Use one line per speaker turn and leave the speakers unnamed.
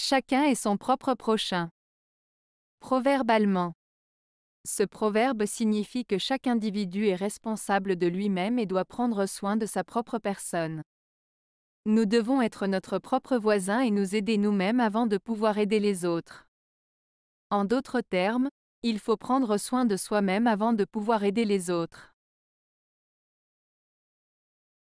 Chacun est son propre prochain. Proverbe allemand. Ce proverbe signifie que chaque individu est responsable de lui-même et doit prendre soin de sa propre personne. Nous devons être notre propre voisin et nous aider nous-mêmes avant de pouvoir aider les autres. En d'autres termes, il faut prendre soin de soi-même avant de pouvoir aider les autres.